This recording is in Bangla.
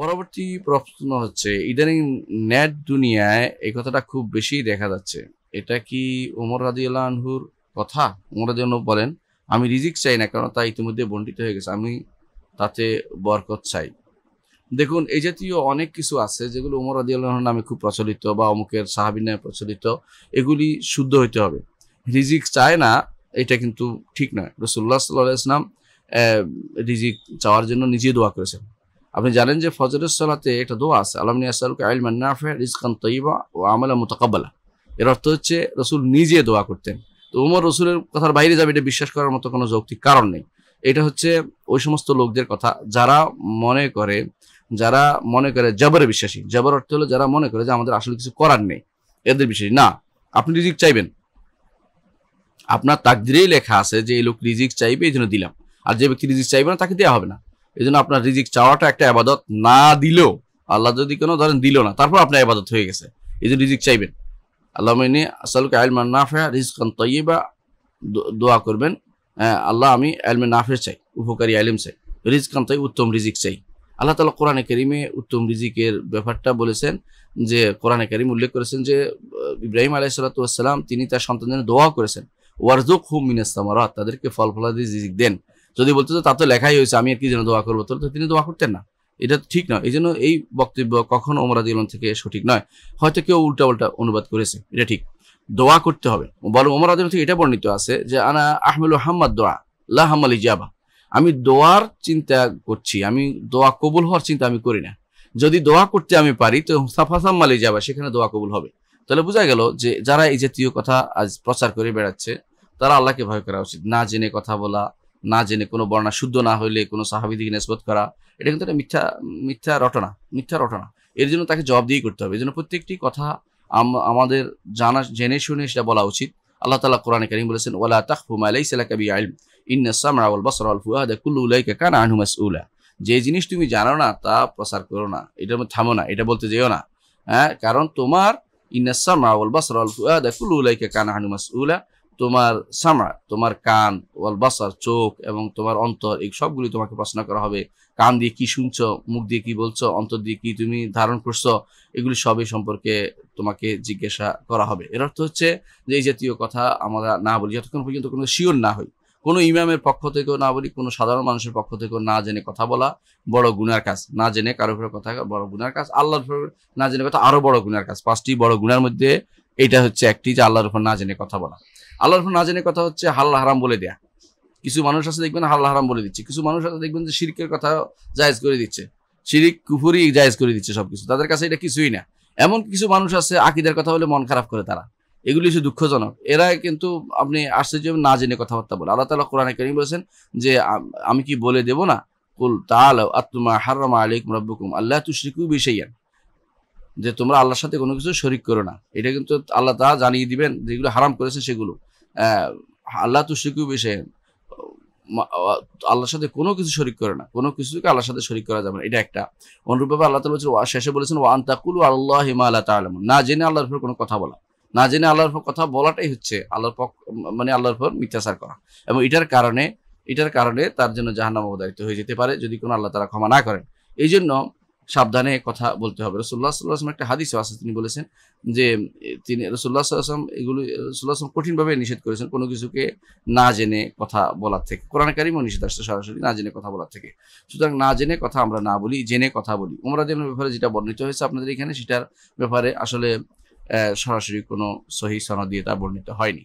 পরবর্তী প্রশ্ন হচ্ছে ইদানিং নেট দুনিয়ায় এই কথাটা খুব বেশি দেখা যাচ্ছে এটা কি ওমর রাজিউল্লাহ আনহুর কথা ওমর রাজিউল্লাহ বলেন আমি রিজিক চাই না কারণ তা ইতিমধ্যে বণ্টিত হয়ে গেছে আমি তাতে বরকত চাই দেখুন এই জাতীয় অনেক কিছু আছে যেগুলো ওমর রাজিউল্লাহ নামে খুব প্রচলিত বা অমুকের সাহাবি নামে প্রচলিত এগুলি শুদ্ধ হইতে হবে রিজিক চায় না এটা কিন্তু ঠিক নয় রসুল্লাহ সাল্লাহ ইসলাম রিজিক চাওয়ার জন্য নিজে দোয়া করেছেন আপনি জানেন যে ফজরের সলাতে একটা দোয়া আছে আলম আসালকে আইল মান্নাফে রিজকান তৈবা ও আমলা মোতাকাবালা এর অর্থ হচ্ছে রসুল নিজে দোয়া করতেন তো উমর রসুলের কথার বাইরে যাবে এটা বিশ্বাস করার মতো কোনো যৌক্তিক কারণ নেই এটা হচ্ছে ওই সমস্ত লোকদের কথা যারা মনে করে যারা মনে করে জবরে বিশ্বাসী জবর অর্থ হলো যারা মনে করে যে আমাদের আসলে কিছু করার নেই এদের বিশ্বাসী না আপনি রিজিক চাইবেন আপনার তাকদিরেই লেখা আছে যে এই লোক রিজিক চাইবে এই জন্য দিলাম আর যে ব্যক্তি রিজিক চাইবে না তাকে দেওয়া হবে না এই জন্য আপনার রিজিক চাওয়াটা একটা আবাদত না দিলেও আল্লাহ যদি কোনো ধরেন দিল না তারপর আপনার আবাদত হয়ে গেছে এই জন্য রিজিক চাইবেন আল্লাহ মিনী না আলমান নাফা রিজকান তৈবা দোয়া করবেন হ্যাঁ, আল্লাহ আমি আলমে নাফের চাই উপকারী আলিম চাই রিজকান তাই উত্তম রিজিক চাই আল্লাহ তালা কোরআনে করিমে উত্তম রিজিকের ব্যাপারটা বলেছেন যে কোরআনে করিম উল্লেখ করেছেন যে ইব্রাহিম আলাই সাল্লাতাম তিনি তার সন্তানদের দোয়া করেছেন ওয়ারজুক হুম মিনাস্তামারাত তাদেরকে ফল ফলাদি রিজিক দেন যদি বলতো যে তা তো লেখাই হয়েছে আমি আর কি যেন দোয়া করবো তাহলে তিনি দোয়া করতেন না এটা ঠিক নয় এই জন্য এই বক্তব্য কখনো ওমর আদিলন থেকে সঠিক নয় হয়তো কেউ উল্টা উল্টা অনুবাদ করেছে এটা ঠিক দোয়া করতে হবে বলো ওমর আদিলন থেকে এটা বর্ণিত আছে যে আনা আহমেল হাম্মাদ দোয়া লা হাম্মাল ইজাবা আমি দোয়ার চিন্তা করছি আমি দোয়া কবুল হওয়ার চিন্তা আমি করি না যদি দোয়া করতে আমি পারি তো সাফা সাম্মালি যাবা সেখানে দোয়া কবুল হবে তাহলে বোঝা গেল যে যারা এই জাতীয় কথা আজ প্রচার করে বেড়াচ্ছে তারা আল্লাহকে ভয় করা উচিত না জেনে কথা বলা না জেনে কোনো বর্ণা শুদ্ধ না হইলে কোনো সাহাবিদিকে নেসবত করা এটা কিন্তু একটা মিথ্যা মিথ্যা রটনা মিথ্যা রটনা এর জন্য তাকে জবাবদিহি করতে হবে এই জন্য প্রত্যেকটি কথা আমাদের জানা জেনে শুনে সেটা বলা উচিত আল্লাহ তালা কোরআন করিম বলেছেন ওলা তাকুমাইলাম কান উলা যে জিনিস তুমি জানো না তা প্রচার করো না এটার মধ্যে থামো না এটা বলতে যেও না হ্যাঁ কারণ তোমার ইন্নাসাম রাউল বসর ফুয়াদ কুল্লু উলাইকা কান আনহুমাস উলা তোমার সামা তোমার কান ওয়াল বাসার চোখ এবং তোমার অন্তর এই সবগুলি তোমাকে প্রশ্ন করা হবে কান দিয়ে কি শুনছো মুখ দিয়ে কি বলছো অন্তর দিয়ে কি তুমি ধারণ করছো এগুলি সবই সম্পর্কে তোমাকে জিজ্ঞাসা করা হবে এর অর্থ হচ্ছে যে এই জাতীয় কথা আমরা না বলি যতক্ষণ পর্যন্ত কোনো শিওর না হই কোনো ইমামের পক্ষ থেকেও না বলি কোনো সাধারণ মানুষের পক্ষ থেকেও না জেনে কথা বলা বড় গুনার কাজ না জেনে কারো উপরে কথা বড় গুনার কাজ আল্লাহর না জেনে কথা আরও বড় গুনার কাজ পাঁচটি বড় গুনার মধ্যে এটা হচ্ছে একটি যে আল্লাহর উপর না জেনে কথা বলা আল্লাহর উপর না জেনে কথা হচ্ছে হাল্লা হারাম বলে দেয়া কিছু মানুষ আছে দেখবেন হাল্লা হারাম বলে দিচ্ছে কিছু মানুষ আছে দেখবেন যে শিরিকের কথা জায়েজ করে দিচ্ছে শিরিক কুফুরি জায়েজ করে দিচ্ছে সবকিছু তাদের কাছে এটা কিছুই না এমন কিছু মানুষ আছে আকিদের কথা বলে মন খারাপ করে তারা এগুলি হচ্ছে দুঃখজনক এরা কিন্তু আপনি আসছে যে না জেনে কথাবার্তা বলে আল্লাহ তালা কোরআনে কেন বলেছেন যে আমি কি বলে দেব না কুল তাহলে আত্মা হারমা আলিকুম রব্বুকুম আল্লাহ তুশ্রিকু বিষয়ান যে তোমরা আল্লাহর সাথে কোনো কিছু শরিক করো না এটা কিন্তু আল্লাহ তা জানিয়ে দিবেন যেগুলো হারাম করেছে সেগুলো আল্লাহ তো শিখু বিষয় আল্লাহর সাথে কোনো কিছু শরিক করে না কোনো কিছুকে আল্লাহর সাথে শরিক করা যাবে না এটা একটা অনুরূপভাবে আল্লাহ তালা বলছেন শেষে বলেছেন ওয়ান তাকুল আল্লাহ হিমা আল্লাহ তালাম না জেনে আল্লাহর উপর কোনো কথা বলা না জেনে আল্লাহর উপর কথা বলাটাই হচ্ছে আল্লাহর পক্ষ মানে আল্লাহর উপর মিথ্যাচার করা এবং এটার কারণে এটার কারণে তার জন্য জাহান্নাম অবদারিত হয়ে যেতে পারে যদি কোনো আল্লাহ তারা ক্ষমা না করেন এই জন্য সাবধানে কথা বলতে হবে রসুল্লাহ সাল্লাহাম একটা হাদিসও আছে তিনি বলেছেন যে তিনি রসুল্লাহ সাল্লাহাম এগুলো আসলাম কঠিনভাবে নিষেধ করেছেন কোনো কিছুকে না জেনে কথা বলার থেকে কোরআন কারিমও নিষেধ আসছে সরাসরি না জেনে কথা বলার থেকে সুতরাং না জেনে কথা আমরা না বলি জেনে কথা বলি ওমরা জেনের ব্যাপারে যেটা বর্ণিত হয়েছে আপনাদের এখানে সেটার ব্যাপারে আসলে সরাসরি কোনো সহি সনদ দিয়ে তা বর্ণিত হয়নি